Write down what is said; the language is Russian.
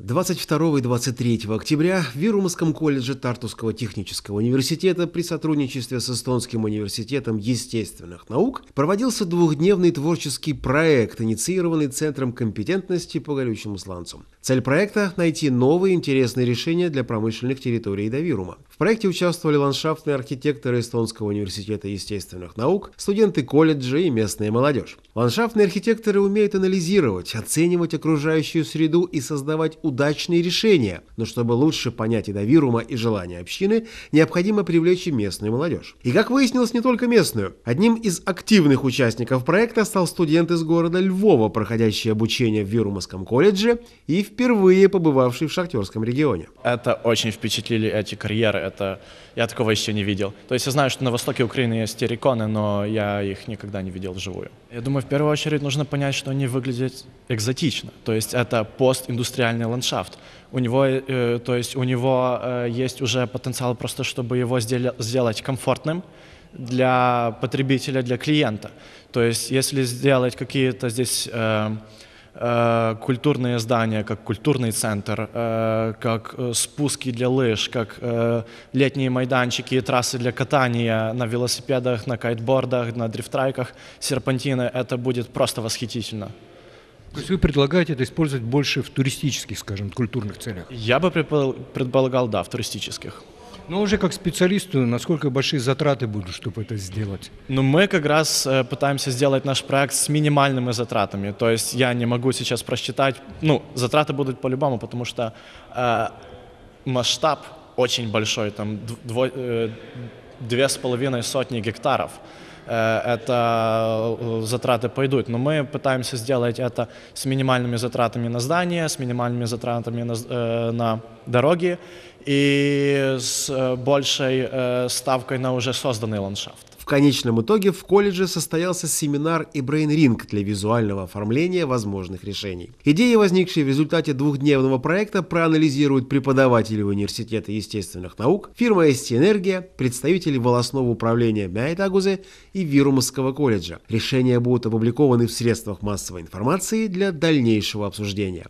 22 и 23 октября в Вирумском колледже Тартуского технического университета при сотрудничестве с Эстонским университетом естественных наук проводился двухдневный творческий проект, инициированный Центром компетентности по горючему сланцу. Цель проекта – найти новые интересные решения для промышленных территорий Вирума. В проекте участвовали ландшафтные архитекторы Эстонского университета естественных наук, студенты колледжа и местная молодежь. Ландшафтные архитекторы умеют анализировать, оценивать окружающую среду и создавать удачные решения, но чтобы лучше понять и и желания общины, необходимо привлечь и местную молодежь. И как выяснилось, не только местную. Одним из активных участников проекта стал студент из города Львова, проходящий обучение в Вирумовском колледже и впервые побывавший в шахтерском регионе. Это очень впечатлили эти карьеры, это я такого еще не видел. То есть я знаю, что на востоке Украины есть терриконы, но я их никогда не видел вживую. Я думаю, в первую очередь нужно понять, что они выглядят экзотично. То есть это постиндустриальный ландшафт, ландшафт. У него, э, то есть у него э, есть уже потенциал просто, чтобы его сделать комфортным для потребителя, для клиента. То есть если сделать какие-то здесь э, э культурные здания, как культурный центр, э, как э, спуски для лыж, как летние майданчики и трассы для катания на велосипедах, на кайтбордах, на дрифтрайках, серпантины. Это будет просто восхитительно. То есть вы предлагаете это использовать больше в туристических, скажем, культурных целях? Я бы предполагал, да, в туристических. Но уже как специалисту, насколько большие затраты будут, чтобы это сделать? Ну, мы как раз э, пытаемся сделать наш проект с минимальными затратами. То есть я не могу сейчас просчитать. Ну, затраты будут по-любому, потому что э, масштаб очень большой, там э, две с половиной сотни гектаров. Э, это э, затраты пойдут. Но мы пытаемся сделать это с минимальными затратами на здание, с минимальными затратами на, э, на дороги и с э, большей э, ставкой на уже созданный ландшафт. В конечном итоге в колледже состоялся семинар и брейнринг для визуального оформления возможных решений. Идеи, возникшие в результате двухдневного проекта, проанализируют преподаватели Университета естественных наук, фирма ST Энергия, представители волосного управления Майтагузе и Вирумовского колледжа. Решения будут опубликованы в средствах массовой информации для дальнейшего обсуждения.